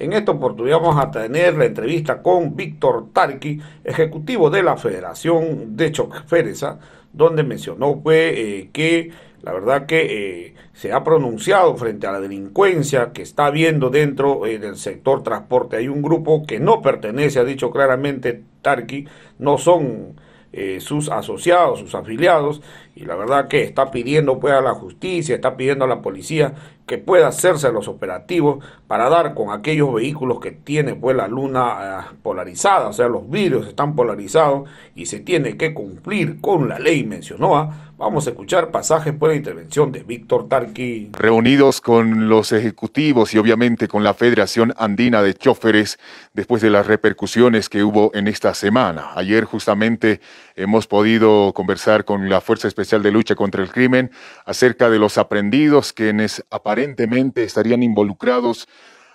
En esta oportunidad vamos a tener la entrevista con Víctor Tarqui, ejecutivo de la Federación de Choferesa, ¿ah? donde mencionó pues, eh, que la verdad que eh, se ha pronunciado frente a la delincuencia que está habiendo dentro eh, del sector transporte. Hay un grupo que no pertenece, ha dicho claramente Tarqui, no son sus asociados, sus afiliados, y la verdad que está pidiendo pues a la justicia, está pidiendo a la policía que pueda hacerse los operativos para dar con aquellos vehículos que tiene pues la luna ah, polarizada, o sea, los vidrios están polarizados y se tiene que cumplir con la ley, mencionó. ¿ah? Vamos a escuchar pasajes por pues, la intervención de Víctor Tarqui. Reunidos con los ejecutivos y obviamente con la Federación Andina de Choferes, después de las repercusiones que hubo en esta semana. Ayer justamente Hemos podido conversar con la Fuerza Especial de Lucha contra el Crimen acerca de los aprendidos quienes aparentemente estarían involucrados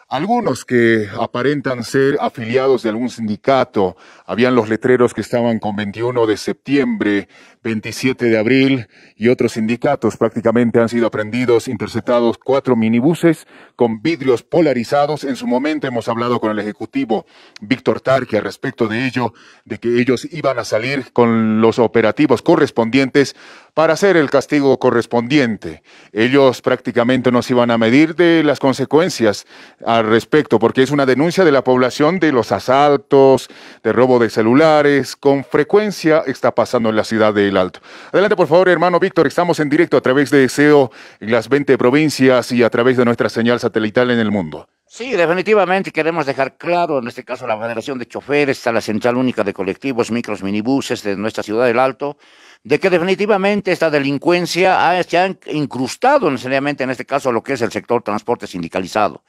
algunos que aparentan ser afiliados de algún sindicato. Habían los letreros que estaban con 21 de septiembre, 27 de abril y otros sindicatos. Prácticamente han sido aprendidos, interceptados cuatro minibuses con vidrios polarizados. En su momento hemos hablado con el ejecutivo Víctor Tarque al respecto de ello, de que ellos iban a salir con los operativos correspondientes para hacer el castigo correspondiente. Ellos prácticamente nos iban a medir de las consecuencias. A al respecto, porque es una denuncia de la población de los asaltos, de robo de celulares, con frecuencia está pasando en la ciudad de El Alto. Adelante, por favor, hermano Víctor, estamos en directo a través de SEO en las 20 provincias y a través de nuestra señal satelital en el mundo. Sí, definitivamente queremos dejar claro, en este caso, la Federación de Choferes, a la Central Única de Colectivos, Micros, Minibuses de nuestra ciudad del Alto, de que definitivamente esta delincuencia ha, se ha incrustado necesariamente en este caso lo que es el sector transporte sindicalizado.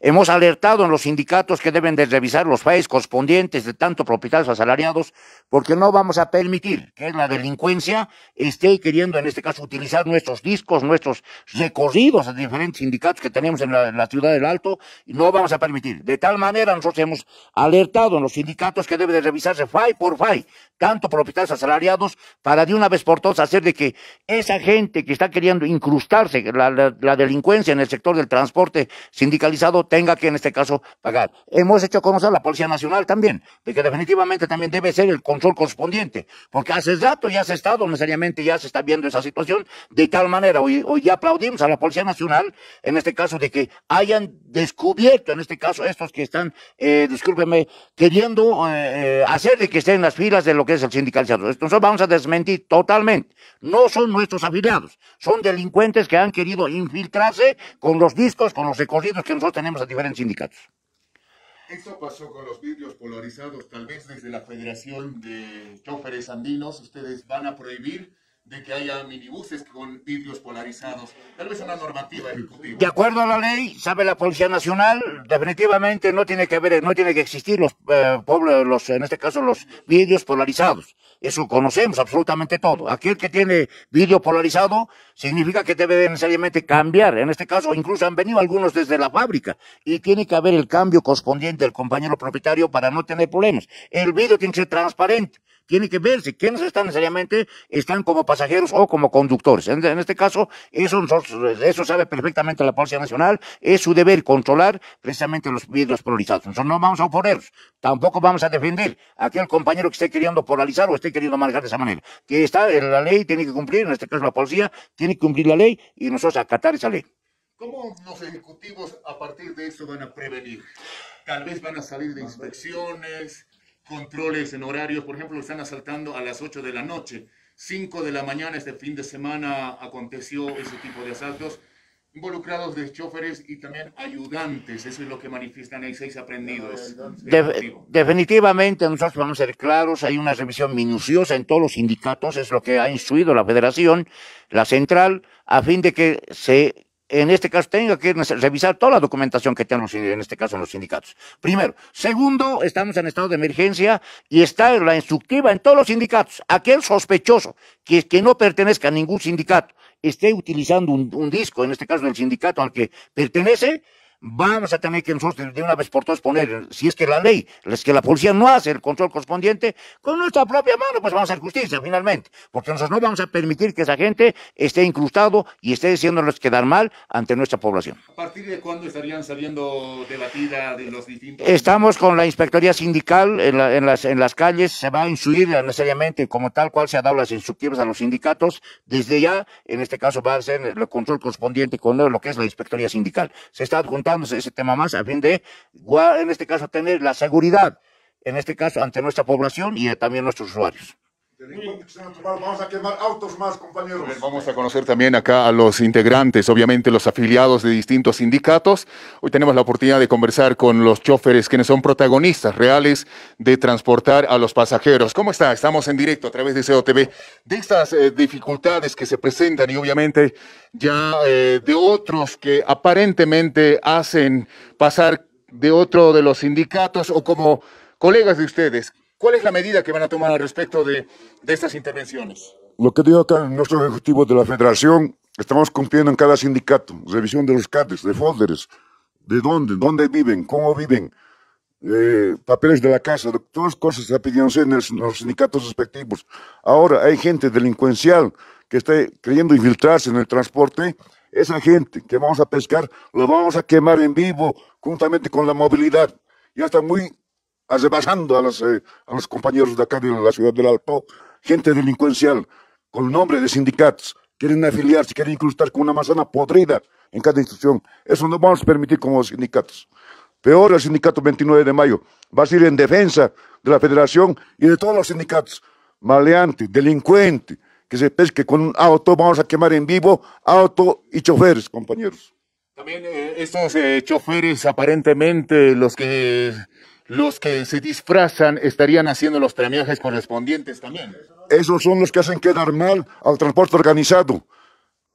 Hemos alertado en los sindicatos que deben de revisar los países correspondientes de tanto propietarios asalariados, porque no vamos a permitir que la delincuencia esté queriendo, en este caso, utilizar nuestros discos, nuestros recorridos a diferentes sindicatos que tenemos en la, ciudad del Alto, y no vamos a permitir. De tal manera, nosotros hemos alertado en los sindicatos que deben de revisarse FAI por FAI, tanto propietarios asalariados, para una vez por todas hacer de que esa gente que está queriendo incrustarse, la, delincuencia en el sector del transporte sindicalizado, tenga que en este caso pagar. Hemos hecho conocer a la Policía Nacional también, de que definitivamente también debe ser el control correspondiente, porque hace rato ya se ha estado, necesariamente ya se está viendo esa situación, de tal manera, hoy, hoy aplaudimos a la Policía Nacional, en este caso de que hayan descubierto, en este caso estos que están, eh, discúlpeme, queriendo eh, eh, hacer de que estén en las filas de lo que es el sindicalizado. Entonces vamos a desmentir totalmente. No son nuestros afiliados, son delincuentes que han querido infiltrarse con los discos, con los recorridos que nosotros tenemos a diferentes sindicatos. Eso pasó con los vidrios polarizados, tal vez desde la Federación de Choferes Andinos, ustedes van a prohibir de que haya minibuses con vidrios polarizados, tal vez una normativa ejecutiva. De acuerdo a la ley, sabe la Policía Nacional, definitivamente no tiene que haber, no tiene que existir los eh, los, en este caso los vidrios polarizados. Eso conocemos absolutamente todo. Aquel que tiene vidrio polarizado significa que debe necesariamente cambiar. En este caso, incluso han venido algunos desde la fábrica y tiene que haber el cambio correspondiente del compañero propietario para no tener problemas. El vidrio tiene que ser transparente tiene que ver si quienes están necesariamente, están como pasajeros o como conductores. En, este caso, eso, eso sabe perfectamente la Policía Nacional, es su deber controlar precisamente los vidrios polarizados. Nosotros no vamos a oponernos, tampoco vamos a defender a aquel compañero que esté queriendo polarizar o esté queriendo manejar de esa manera. Que está en eh, la ley, tiene que cumplir, en este caso la policía, tiene que cumplir la ley y nosotros acatar esa ley. ¿Cómo los ejecutivos a partir de eso van a prevenir? Tal vez van a salir de inspecciones, controles en horarios, por ejemplo, están asaltando a las 8 de la noche, 5 de la mañana este fin de semana aconteció ese tipo de asaltos involucrados de choferes y también ayudantes. Eso es lo que manifiestan ahí seis aprendidos. definitivamente, nosotros vamos a ser claros, hay una revisión minuciosa en todos los sindicatos, es lo que ha instruido la federación, la central, a fin de que se en este caso tengo que revisar toda la documentación que tenemos en este caso en los sindicatos. Primero. Segundo, estamos en estado de emergencia y está la instructiva en todos los sindicatos. Aquel sospechoso que, que no pertenezca a ningún sindicato esté utilizando un, un disco, en este caso del sindicato al que pertenece, vamos a tener que nosotros de una vez por todas poner, si es que la ley, es que la policía no hace el control correspondiente, con nuestra propia mano, pues vamos a hacer justicia finalmente, porque nosotros no vamos a permitir que esa gente esté incrustado y esté haciéndoles quedar mal ante nuestra población. ¿A partir de cuándo estarían saliendo de de los distintos? Estamos con la inspectoría sindical en, las, en las calles, se va a insuir necesariamente como tal cual se ha dado las instructivas a los sindicatos, desde ya, en este caso va a ser el control correspondiente con lo que es la inspectoría sindical. Se está adjuntando ese tema más a fin de, en este caso, tener la seguridad, en este caso, ante nuestra población y también nuestros usuarios. Vamos a quemar autos más, compañeros. Vamos a conocer también acá a los integrantes, obviamente los afiliados de distintos sindicatos. Hoy tenemos la oportunidad de conversar con los choferes, quienes son protagonistas reales de transportar a los pasajeros. ¿Cómo está? Estamos en directo a través de COTV. De estas eh, dificultades que se presentan y obviamente ya eh, de otros que aparentemente hacen pasar de otro de los sindicatos o como colegas de ustedes. ¿Cuál es la medida que van a tomar al respecto de, estas intervenciones? Lo que digo acá, nuestros Ejecutivo de la federación, estamos cumpliendo en cada sindicato, revisión de los CADES, de folders, de dónde, dónde viven, cómo viven, eh, papeles de la casa, de, todas cosas se pidiéndose en, en los sindicatos respectivos. Ahora hay gente delincuencial que está creyendo infiltrarse en el transporte, esa gente que vamos a pescar, lo vamos a quemar en vivo juntamente con la movilidad. Ya está muy arrebasando a los, eh, a los compañeros de acá de la ciudad del Alto gente delincuencial con nombre de sindicatos, quieren afiliarse, quieren incrustar con una manzana podrida en cada institución. Eso no vamos a permitir con los sindicatos. Peor el sindicato 29 de mayo. Va a ser en defensa de la federación y de todos los sindicatos. Maleante, delincuente, que se pesque con un auto, vamos a quemar en vivo auto y choferes, compañeros. También eh, estos eh, choferes aparentemente los que los que se disfrazan estarían haciendo los premiajes correspondientes también. Esos son los que hacen quedar mal al transporte organizado.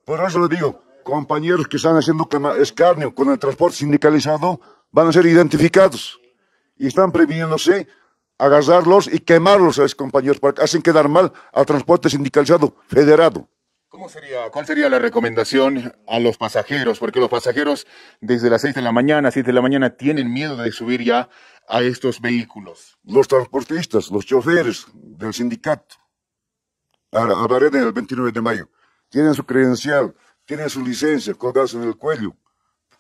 Por eso les digo, compañeros que están haciendo escarnio con el transporte sindicalizado van a ser identificados y están previniéndose agarrarlos y quemarlos a esos compañeros porque hacen quedar mal al transporte sindicalizado federado. ¿Cuál sería la recomendación a los pasajeros? Porque los pasajeros desde las 6 de la mañana, 7 de la mañana, tienen miedo de subir ya a estos vehículos. Los transportistas, los choferes del sindicato, hablaré del 29 de mayo, tienen su credencial, tienen su licencia colgada en el cuello,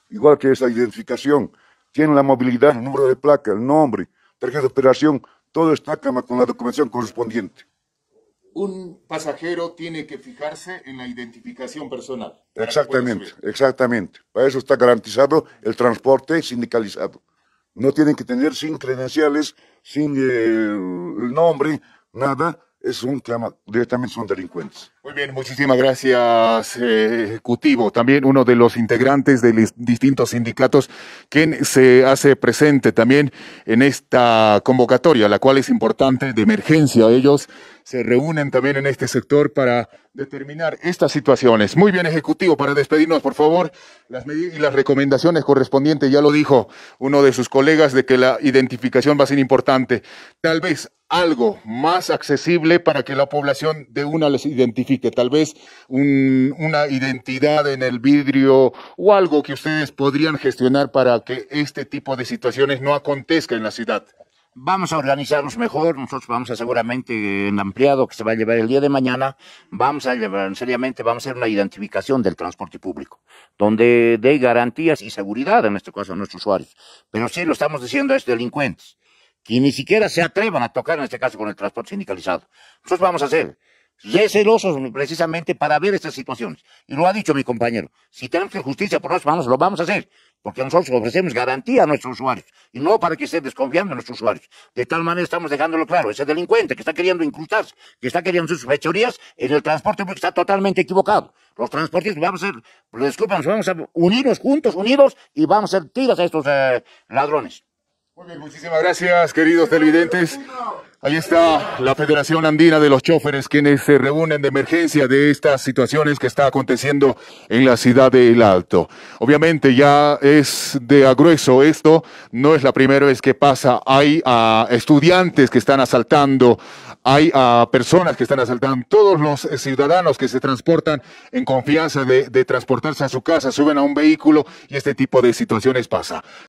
igual que esa identificación, tienen la movilidad, el número de placa, el nombre, tarjeta de operación, todo está cama con la documentación correspondiente un pasajero tiene que fijarse en la identificación personal. Exactamente, exactamente. Para eso está garantizado el transporte sindicalizado. No tienen que tener sin credenciales, sin eh, el nombre, nada, es un tema, directamente son delincuentes. Muy bien, muchísimas gracias, eh, Ejecutivo. También uno de los integrantes de los distintos sindicatos, quien se hace presente también en esta convocatoria, la cual es importante de emergencia. Ellos se reúnen también en este sector para determinar estas situaciones. Muy bien, Ejecutivo, para despedirnos, por favor, las medidas y las recomendaciones correspondientes, ya lo dijo uno de sus colegas, de que la identificación va a ser importante. Tal vez algo más accesible para que la población de una les identifique, tal vez una identidad en el vidrio o algo que ustedes podrían gestionar para que este tipo de situaciones no acontezca en la ciudad. Vamos a organizarnos mejor, nosotros vamos a seguramente en ampliado que se va a llevar el día de mañana, vamos a llevar seriamente, vamos a hacer una identificación del transporte público, donde dé garantías y seguridad, en este caso a nuestros usuarios. Pero si lo estamos diciendo es delincuentes y ni siquiera se atrevan a tocar en este caso con el transporte sindicalizado. Nosotros vamos a hacer recelosos precisamente para ver estas situaciones. Y lo ha dicho mi compañero, si tenemos que justicia por nosotros, lo vamos a hacer, porque nosotros ofrecemos garantía a nuestros usuarios, y no para que estén desconfiando de nuestros usuarios. De tal manera estamos dejándolo claro, ese delincuente que está queriendo incrustarse, que está queriendo sus fechorías en el transporte público está totalmente equivocado. Los transportistas vamos a ser, disculpen, vamos a unirnos juntos, unidos, y vamos a ser tiras a estos eh, ladrones muchísimas gracias, queridos televidentes. Ahí está la Federación Andina de los Choferes, quienes se reúnen de emergencia de estas situaciones que está aconteciendo en la ciudad de El Alto. Obviamente ya es de agrueso esto, no es la primera vez que pasa. Hay a ah, estudiantes que están asaltando, hay a ah, personas que están asaltando, todos los eh, ciudadanos que se transportan en confianza de, de transportarse a su casa, suben a un vehículo y este tipo de situaciones pasa.